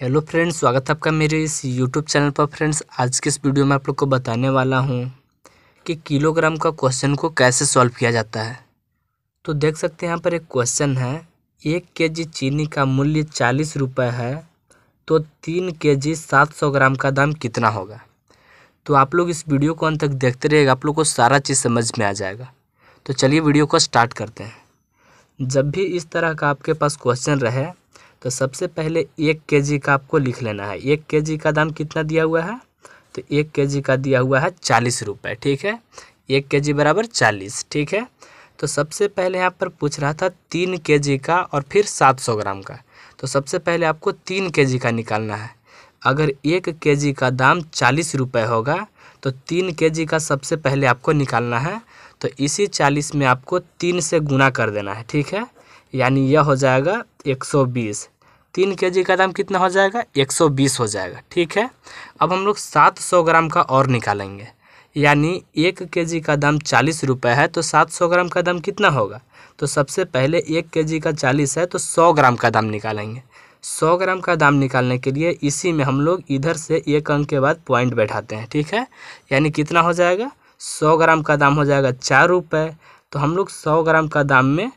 hello friends स्वागत है आपका मेरे इस यूट्यूब चैनल पर फ्रेंड्स आज के इस वीडियो में आप लोग को बताने वाला हूँ कि किलोग्राम का क्वेश्चन को कैसे सॉल्व किया जाता है तो देख सकते हैं यहाँ पर एक क्वेश्चन है एक के जी चीनी का मूल्य चालीस रुपये है तो तीन के जी सात सौ ग्राम का दाम कितना होगा तो आप लोग इस वीडियो को अंत तक देखते रहिएगा आप लोग को सारा चीज़ समझ में आ जाएगा तो चलिए वीडियो को स्टार्ट करते हैं जब भी इस तरह का आपके पास क्वेश्चन रहे तो सबसे पहले एक के का आपको लिख लेना है एक के का दाम कितना दिया हुआ है तो एक के का दिया हुआ है चालीस रुपये ठीक है एक के बराबर चालीस ठीक है तो सबसे पहले यहाँ पर पूछ रहा था तीन के का और फिर सात सौ ग्राम का तो सबसे पहले आपको तीन के का निकालना है अगर एक के का दाम चालीस रुपये होगा तो तीन के का सबसे पहले आपको निकालना है तो इसी चालीस में आपको तीन से गुना कर देना है ठीक है यानी यह हो जाएगा एक सौ बीस तीन के जी का दाम कितना हो जाएगा एक सौ बीस हो जाएगा ठीक है अब हम लोग सात सौ ग्राम का और निकालेंगे यानी एक के जी का दाम चालीस रुपये है तो सात सौ ग्राम का दाम कितना होगा तो सबसे पहले एक के जी का चालीस है तो सौ ग्राम का दाम निकालेंगे सौ ग्राम का दाम निकालने के लिए इसी में हम लोग इधर से एक अंक के बाद पॉइंट बैठाते हैं ठीक है यानी कितना हो जाएगा सौ ग्राम का दाम हो जाएगा चार रुपये तो हम लोग सौ ग्राम का दाम में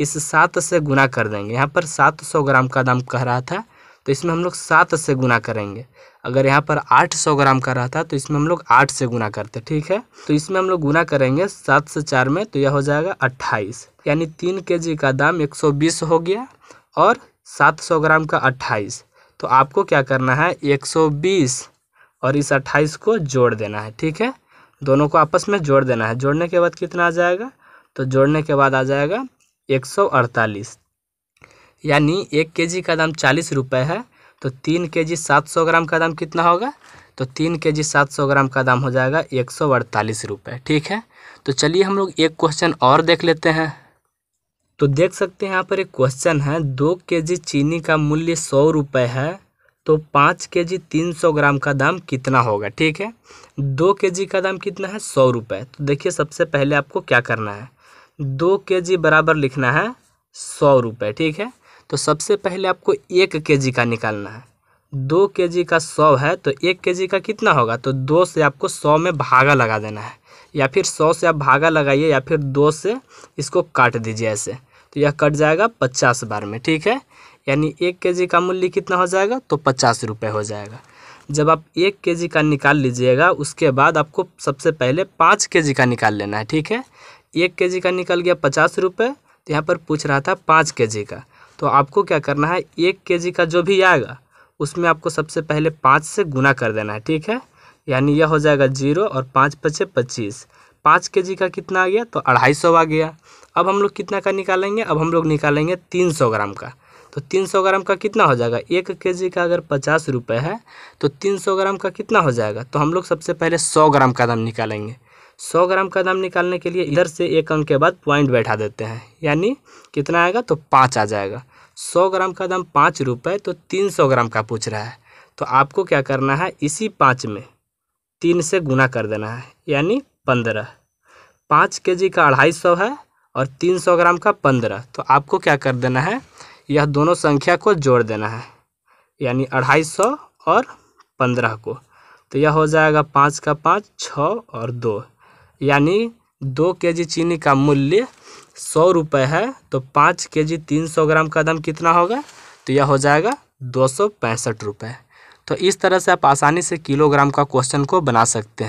इस सात से गुना कर देंगे यहाँ पर सात सौ ग्राम का दाम कह रहा था तो इसमें हम लोग सात से गुना करेंगे अगर यहाँ पर आठ सौ ग्राम का रहा था तो इसमें हम लोग आठ से गुना करते ठीक है तो इसमें हम लोग गुना करेंगे सात से चार में तो यह हो जाएगा अट्ठाईस यानी तीन के जी का दाम एक सौ बीस हो गया और सात सौ ग्राम का अट्ठाईस तो आपको क्या करना है एक सौ बीस और इस अट्ठाईस को जोड़ देना है ठीक है दोनों को आपस में जोड़ देना है जोड़ने के बाद कितना आ जाएगा तो जोड़ने के बाद आ जाएगा एक सौ अड़तालीस यानी एक केजी का दाम चालीस रुपये है तो तीन के जी सात सौ ग्राम का दाम कितना होगा तो तीन के जी सात सौ ग्राम का दाम हो जाएगा एक सौ अड़तालीस रुपये ठीक है तो चलिए हम लोग एक क्वेश्चन और देख लेते हैं तो देख सकते हैं यहाँ पर एक क्वेश्चन है दो के जी चीनी का मूल्य सौ रुपये है तो पाँच के जी तीन सौ ग्राम का दाम कितना होगा ठीक है दो के जी का दाम कितना है सौ रुपये तो देखिए सबसे पहले आपको क्या करना है दो के जी बराबर लिखना है सौ रुपये ठीक है तो सबसे पहले आपको एक के जी का निकालना है दो के जी का सौ है तो एक के जी का कितना होगा तो दो से आपको सौ में भागा लगा देना है या फिर सौ से आप भागा लगाइए या फिर दो से इसको काट दीजिए ऐसे तो यह कट जाएगा पचास बार में ठीक है यानी एक के जी का मूल्य कितना हो जाएगा तो पचास रुपये हो जाएगा जब आप एक के जी का निकाल लीजिएगा उसके बाद आपको सबसे पहले पाँच के जी का निकाल लेना है ठीक है एक के जी का निकल गया पचास रुपये तो यहाँ पर पूछ रहा था पाँच के जी का तो आपको क्या करना है एक के जी का जो भी आएगा उसमें आपको सबसे पहले पाँच से गुना कर देना है ठीक है यानी यह हो जाएगा जीरो और पाँच पचे पच्चीस पाँच के जी का कितना आ गया तो अढ़ाई सौ आ गया अब हम लोग कितना का निकालेंगे अब हम लोग निकालेंगे तीन सौ ग्राम का तो तीन सौ ग्राम का कितना हो जाएगा एक के जी का अगर पचास रुपये है तो तीन सौ ग्राम का कितना हो जाएगा तो हम लोग सबसे पहले सौ ग्राम का दाम निकालेंगे सौ ग्राम का दाम निकालने के लिए इधर से एक अंक के बाद पॉइंट बैठा देते हैं यानी कितना आएगा तो पाँच आ जाएगा सौ ग्राम का दाम पाँच रुपये तो तीन सौ ग्राम का पूछ रहा है तो आपको क्या करना है इसी पाँच में तीन से गुना कर देना है यानी पंद्रह पाँच के जी का अढ़ाई सौ है और तीन सौ ग्राम का पंद्रह तो आपको क्या कर देना है यह दोनों संख्या को जोड़ देना है यानी अढ़ाई सौ और पंद्रह को तो यह हो जाएगा पाँच का पाँच छः और दो यानी दो के जी चीनी का मूल्य सौ रुपये है तो पाँच के जी तीन सौ ग्राम का दाम कितना होगा तो यह हो जाएगा दो सौ पैंसठ रुपये तो इस तरह से आप आसानी से किलोग्राम का क्वेश्चन को बना सकते हैं